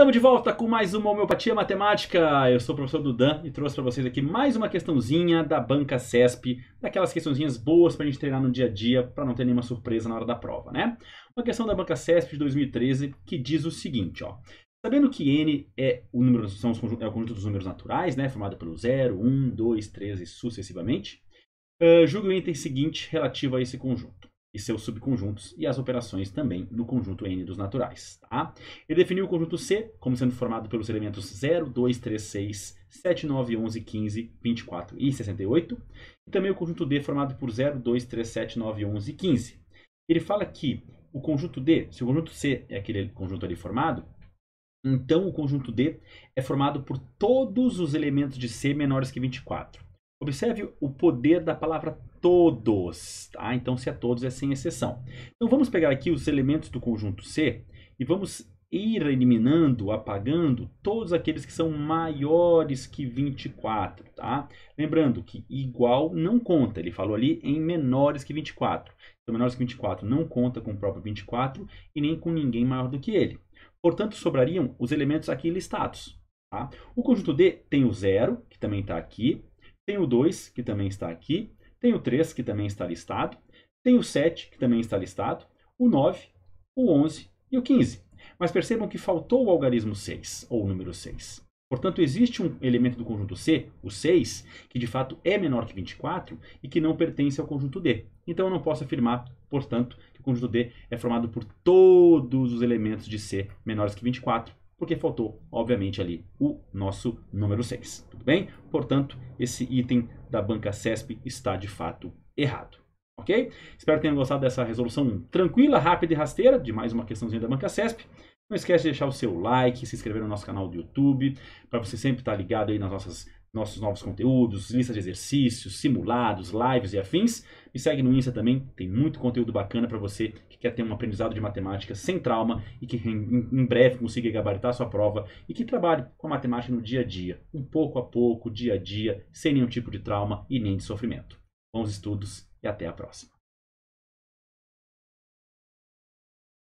Estamos de volta com mais uma Homeopatia Matemática. Eu sou o professor Dudan e trouxe para vocês aqui mais uma questãozinha da banca CESP, daquelas questãozinhas boas para a gente treinar no dia a dia, para não ter nenhuma surpresa na hora da prova, né? Uma questão da banca CESP de 2013 que diz o seguinte, ó. Sabendo que n é o, número, são os, é o conjunto dos números naturais, né, formado pelo 0, 1, 2, 3 e sucessivamente, uh, ah, julgue o item seguinte relativo a esse conjunto e seus subconjuntos e as operações também no conjunto N dos naturais. Tá? Ele definiu o conjunto C como sendo formado pelos elementos 0, 2, 3, 6, 7, 9, 11, 15, 24 e 68, e também o conjunto D formado por 0, 2, 3, 7, 9, 11 e 15. Ele fala que o conjunto D, se o conjunto C é aquele conjunto ali formado, então o conjunto D é formado por todos os elementos de C menores que 24. Observe o poder da palavra todos, tá? Então, se é todos, é sem exceção. Então, vamos pegar aqui os elementos do conjunto C e vamos ir eliminando, apagando todos aqueles que são maiores que 24, tá? Lembrando que igual não conta, ele falou ali em menores que 24. Então, menores que 24 não conta com o próprio 24 e nem com ninguém maior do que ele. Portanto, sobrariam os elementos aqui listados, tá? O conjunto D tem o zero que também está aqui, tem o 2, que também está aqui, tem o 3, que também está listado. Tem o 7, que também está listado. O 9, o 11 e o 15. Mas percebam que faltou o algarismo 6, ou o número 6. Portanto, existe um elemento do conjunto C, o 6, que de fato é menor que 24 e que não pertence ao conjunto D. Então, eu não posso afirmar, portanto, que o conjunto D é formado por todos os elementos de C menores que 24, porque faltou, obviamente, ali o nosso número 6 bem? Portanto, esse item da banca CESP está de fato errado. Ok? Espero que tenham gostado dessa resolução tranquila, rápida e rasteira de mais uma questãozinha da banca CESP. Não esquece de deixar o seu like, se inscrever no nosso canal do YouTube, para você sempre estar tá ligado aí nas nossas nossos novos conteúdos, lista de exercícios, simulados, lives e afins. Me segue no Insta também, tem muito conteúdo bacana para você que quer ter um aprendizado de matemática sem trauma e que em breve consiga gabaritar sua prova e que trabalhe com a matemática no dia a dia, um pouco a pouco, dia a dia, sem nenhum tipo de trauma e nem de sofrimento. Bons estudos e até a próxima.